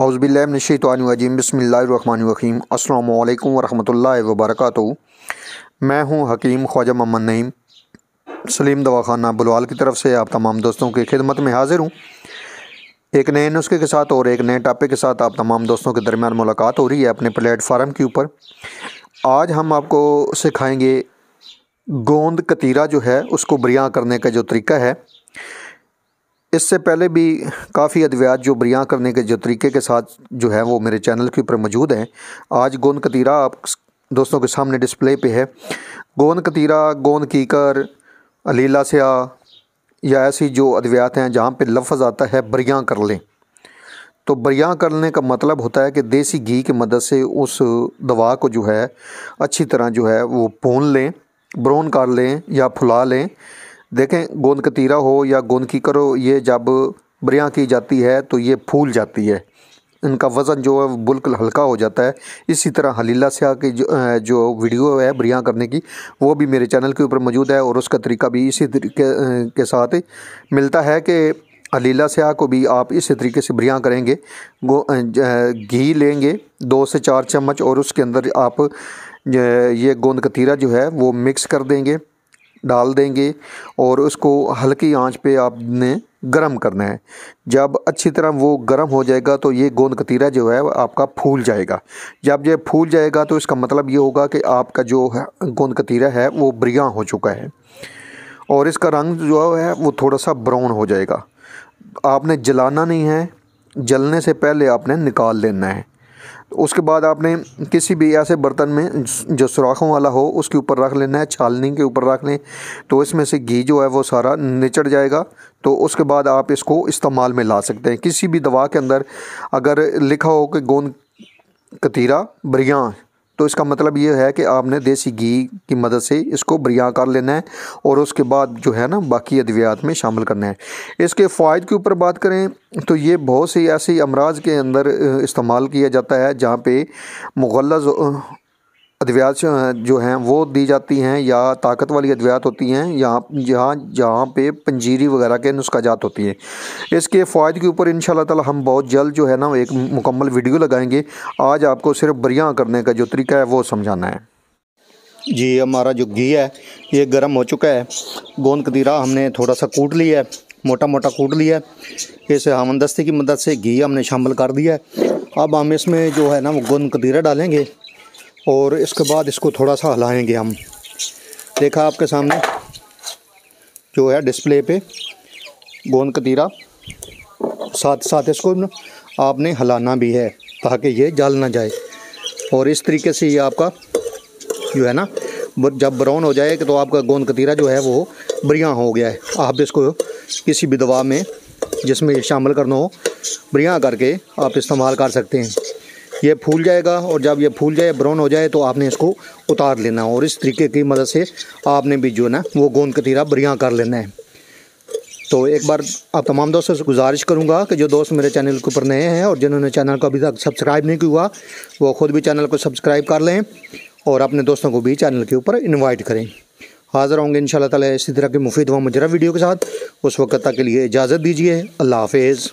हौज़बिल्लिनशानवाजीम बसमीम अल्लाम वरहमल वबरक मैं हूँ हकीम ख्वाजा मोहम्मद नईम सलीम दवाखाना बुलवाल की तरफ से आप तमाम दोस्तों की खिदमत में हाज़िर हूँ एक नए नुस्खे के साथ और एक नए टॉपिक के साथ आप तमाम दोस्तों के दरमियान मुलाकात हो रही है अपने प्लेटफार्म के ऊपर आज हम आपको सिखाएँगे गोंद कतीरा जो है उसको बरियाँ करने का जो तरीका है इससे पहले भी काफ़ी अद्वियात जो बरियाँ करने के जो तरीके के साथ जो है वो मेरे चैनल के ऊपर मौजूद हैं आज गोंद कतीरा आप दोस्तों के सामने डिस्प्ले पे है गोंद कतीरा गोंद कीकर अलीला स्या या ऐसी जो अद्वियात हैं जहाँ पे लफ्ज़ आता है बरियाँ कर लें तो बरियाँ करने का मतलब होता है कि देसी घी की मदद से उस दवा को जो है अच्छी तरह जो है वो भून लें ब्रोन कर लें या फुला लें देखें गोंद कतीरा हो या गोंद की करो ये जब बरियाँ की जाती है तो ये फूल जाती है इनका वज़न जो है बिल्कुल हल्का हो जाता है इसी तरह हलीला स्याह की जो जो वीडियो है बरियाँ करने की वो भी मेरे चैनल के ऊपर मौजूद है और उसका तरीका भी इसी तरीके के साथ मिलता है कि हलीला स्याह को भी आप इसी तरीके से बरियाँ करेंगे घी लेंगे दो से चार चम्मच और उसके अंदर आप ये गोंद कतीरा जो है वो मिक्स कर देंगे डाल देंगे और उसको हल्की आंच पे आपने गरम करना है जब अच्छी तरह वो गरम हो जाएगा तो ये गोंद कतीरा जो है आपका फूल जाएगा जब ये फूल जाएगा तो इसका मतलब ये होगा कि आपका जो है गोंद कतीरा है वो ब्रिया हो चुका है और इसका रंग जो है वो थोड़ा सा ब्राउन हो जाएगा आपने जलाना नहीं है जलने से पहले आपने निकाल लेना है तो उसके बाद आपने किसी भी ऐसे बर्तन में जो सुराखों वाला हो उसके ऊपर रख लेना है छालनी के ऊपर रख लें तो इसमें से घी जो है वो सारा निचड़ जाएगा तो उसके बाद आप इसको इस्तेमाल में ला सकते हैं किसी भी दवा के अंदर अगर लिखा हो कि गोंद कतीरा बरियाँ तो इसका मतलब ये है कि आपने देसी घी की मदद से इसको बरिया कर लेना है और उसके बाद जो है ना बाकी अद्वियात में शामिल करना है इसके फ़ायद के ऊपर बात करें तो ये बहुत सी ऐसे अमराज के अंदर इस्तेमाल किया जाता है जहाँ पे मुगल अद्वियात जो हैं वो दी जाती हैं या ताकत वाली अद्वियात होती हैं यहाँ जहाँ जहाँ पे पंजीरी वगैरह के नुस्खा जात होती है इसके फ़ायदे के ऊपर इन ताला हम बहुत जल्द जो है ना एक मुकम्मल वीडियो लगाएंगे आज आपको सिर्फ बरियाँ करने का जो तरीका है वो समझाना है जी हमारा जो घी है ये गर्म हो चुका है गोंद कदीरा हमने थोड़ा सा कूट लिया है मोटा मोटा कूट लिया है इस हमदस्ती की मदद से घी हमने शामिल कर दिया है अब हम इसमें जो है ना वो गोंद कदीरा डालेंगे और इसके बाद इसको थोड़ा सा हलाएंगे हम देखा आपके सामने जो है डिस्प्ले पे गोंद कतीरा साथ साथ इसको आपने हलाना भी है ताकि ये जल ना जाए और इस तरीके से ये आपका जो है ना जब ब्राउन हो जाए तो आपका गोंद कतीरा जो है वो बढ़िया हो गया है आप इसको किसी भी दवा में जिसमें शामिल करना हो बढ़िया करके आप इस्तेमाल कर सकते हैं ये फूल जाएगा और जब ये फूल जाए ब्राउन हो जाए तो आपने इसको उतार लेना और इस तरीके की मदद से आपने भी जो है ना वो गोंद कतीरा बरियाँ कर लेना है तो एक बार आप तमाम दोस्तों से गुजारिश करूंगा कि जो दोस्त मेरे चैनल के ऊपर नए हैं और जिन्होंने चैनल को अभी तक सब्सक्राइब नहीं किया वो ख़ुद भी चैनल को सब्सक्राइब कर लें और अपने दोस्तों को भी चैनल के ऊपर इन्वाइट करें हाज़िर होंगे इन शाला इसी तरह के मुफीद व मजरा वीडियो के साथ उस वक्त तक के लिए इजाज़त दीजिए अल्लाह हाफिज़